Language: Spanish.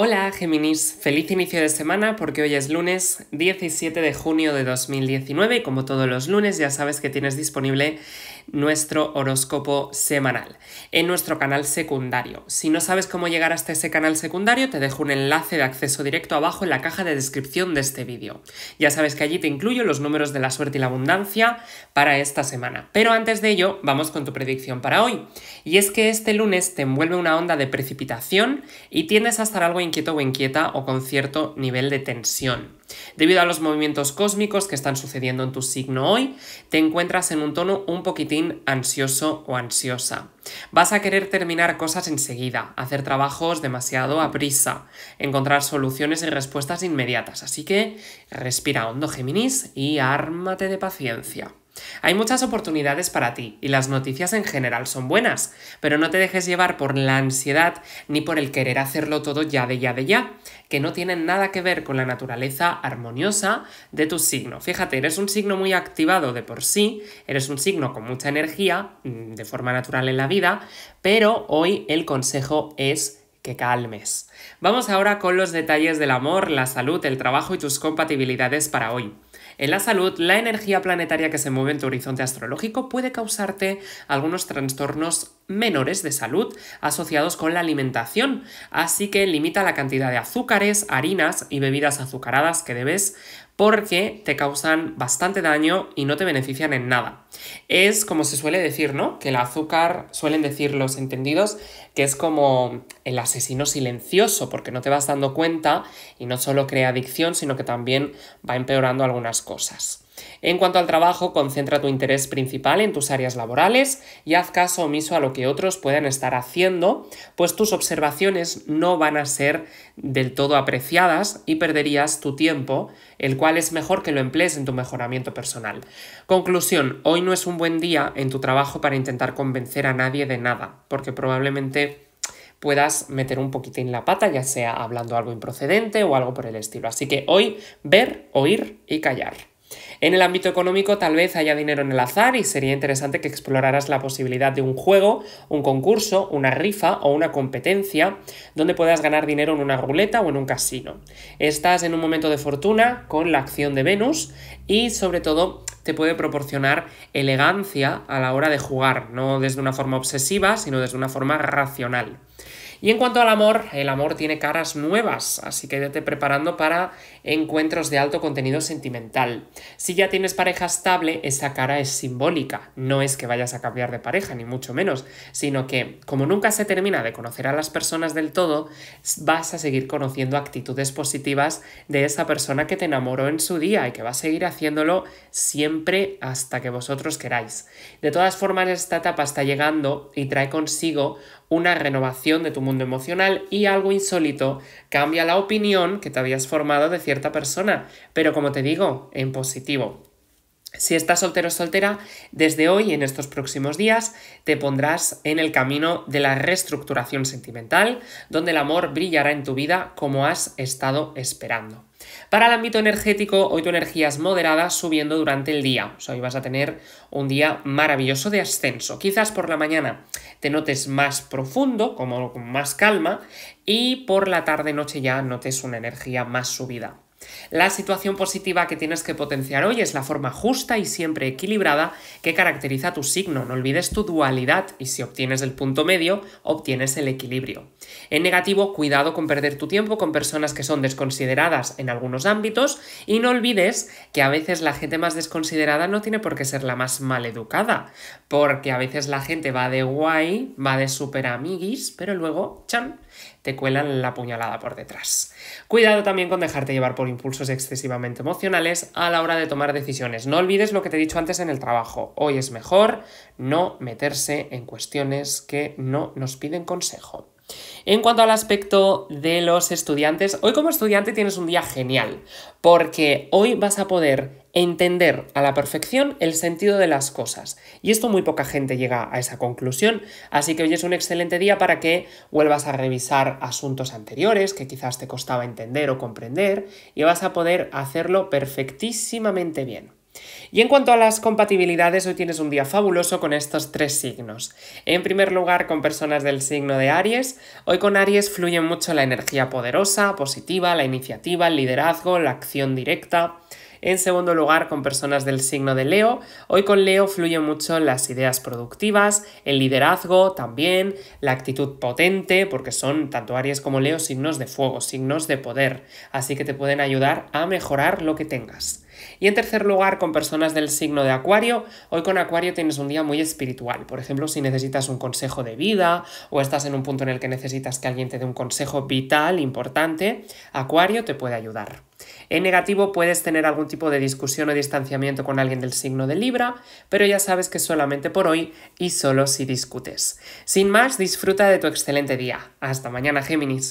Hola Géminis, feliz inicio de semana porque hoy es lunes 17 de junio de 2019 y como todos los lunes ya sabes que tienes disponible nuestro horóscopo semanal en nuestro canal secundario. Si no sabes cómo llegar hasta ese canal secundario te dejo un enlace de acceso directo abajo en la caja de descripción de este vídeo. Ya sabes que allí te incluyo los números de la suerte y la abundancia para esta semana. Pero antes de ello vamos con tu predicción para hoy. Y es que este lunes te envuelve una onda de precipitación y tiendes a estar algo inquieto o inquieta o con cierto nivel de tensión. Debido a los movimientos cósmicos que están sucediendo en tu signo hoy, te encuentras en un tono un poquitín ansioso o ansiosa. Vas a querer terminar cosas enseguida, hacer trabajos demasiado a prisa, encontrar soluciones y respuestas inmediatas. Así que respira hondo, Géminis, y ármate de paciencia. Hay muchas oportunidades para ti y las noticias en general son buenas, pero no te dejes llevar por la ansiedad ni por el querer hacerlo todo ya de ya de ya, que no tienen nada que ver con la naturaleza armoniosa de tu signo. Fíjate, eres un signo muy activado de por sí, eres un signo con mucha energía, mm, de forma natural en la vida, pero hoy el consejo es que calmes. Vamos ahora con los detalles del amor, la salud, el trabajo y tus compatibilidades para hoy. En la salud, la energía planetaria que se mueve en tu horizonte astrológico puede causarte algunos trastornos menores de salud asociados con la alimentación, así que limita la cantidad de azúcares, harinas y bebidas azucaradas que debes porque te causan bastante daño y no te benefician en nada. Es como se suele decir, ¿no? Que el azúcar, suelen decir los entendidos, que es como el asesino silencioso, porque no te vas dando cuenta y no solo crea adicción, sino que también va empeorando algunas cosas. En cuanto al trabajo, concentra tu interés principal en tus áreas laborales y haz caso omiso a lo que otros puedan estar haciendo, pues tus observaciones no van a ser del todo apreciadas y perderías tu tiempo, el cual es mejor que lo emplees en tu mejoramiento personal. Conclusión, hoy no es un buen día en tu trabajo para intentar convencer a nadie de nada, porque probablemente puedas meter un poquito en la pata, ya sea hablando algo improcedente o algo por el estilo. Así que hoy ver, oír y callar. En el ámbito económico tal vez haya dinero en el azar y sería interesante que exploraras la posibilidad de un juego, un concurso, una rifa o una competencia donde puedas ganar dinero en una ruleta o en un casino. Estás en un momento de fortuna con la acción de Venus y sobre todo te puede proporcionar elegancia a la hora de jugar, no desde una forma obsesiva, sino desde una forma racional. Y en cuanto al amor, el amor tiene caras nuevas, así que date preparando para encuentros de alto contenido sentimental. Si ya tienes pareja estable, esa cara es simbólica. No es que vayas a cambiar de pareja, ni mucho menos, sino que como nunca se termina de conocer a las personas del todo, vas a seguir conociendo actitudes positivas de esa persona que te enamoró en su día y que va a seguir haciéndolo siempre hasta que vosotros queráis. De todas formas, esta etapa está llegando y trae consigo una renovación de tu mundo emocional y algo insólito, cambia la opinión que te habías formado de ciertas persona, pero como te digo, en positivo. Si estás soltero o soltera, desde hoy, en estos próximos días, te pondrás en el camino de la reestructuración sentimental, donde el amor brillará en tu vida como has estado esperando. Para el ámbito energético, hoy tu energía es moderada, subiendo durante el día. O hoy vas a tener un día maravilloso de ascenso. Quizás por la mañana te notes más profundo, como más calma, y por la tarde-noche ya notes una energía más subida. La situación positiva que tienes que potenciar hoy es la forma justa y siempre equilibrada que caracteriza tu signo. No olvides tu dualidad y si obtienes el punto medio, obtienes el equilibrio. En negativo, cuidado con perder tu tiempo con personas que son desconsideradas en algunos ámbitos y no olvides que a veces la gente más desconsiderada no tiene por qué ser la más maleducada, porque a veces la gente va de guay, va de super amiguis, pero luego, chan, te cuelan la puñalada por detrás. Cuidado también con dejarte llevar por impulsos excesivamente emocionales a la hora de tomar decisiones. No olvides lo que te he dicho antes en el trabajo. Hoy es mejor no meterse en cuestiones que no nos piden consejo. En cuanto al aspecto de los estudiantes, hoy como estudiante tienes un día genial, porque hoy vas a poder entender a la perfección el sentido de las cosas. Y esto muy poca gente llega a esa conclusión, así que hoy es un excelente día para que vuelvas a revisar asuntos anteriores que quizás te costaba entender o comprender y vas a poder hacerlo perfectísimamente bien. Y en cuanto a las compatibilidades, hoy tienes un día fabuloso con estos tres signos. En primer lugar, con personas del signo de Aries. Hoy con Aries fluye mucho la energía poderosa, positiva, la iniciativa, el liderazgo, la acción directa. En segundo lugar, con personas del signo de Leo. Hoy con Leo fluyen mucho las ideas productivas, el liderazgo también, la actitud potente, porque son tanto Aries como Leo signos de fuego, signos de poder, así que te pueden ayudar a mejorar lo que tengas. Y en tercer lugar, con personas del signo de Acuario, hoy con Acuario tienes un día muy espiritual. Por ejemplo, si necesitas un consejo de vida o estás en un punto en el que necesitas que alguien te dé un consejo vital, importante, Acuario te puede ayudar. En negativo puedes tener algún tipo de discusión o distanciamiento con alguien del signo de Libra, pero ya sabes que solamente por hoy y solo si discutes. Sin más, disfruta de tu excelente día. Hasta mañana, Géminis.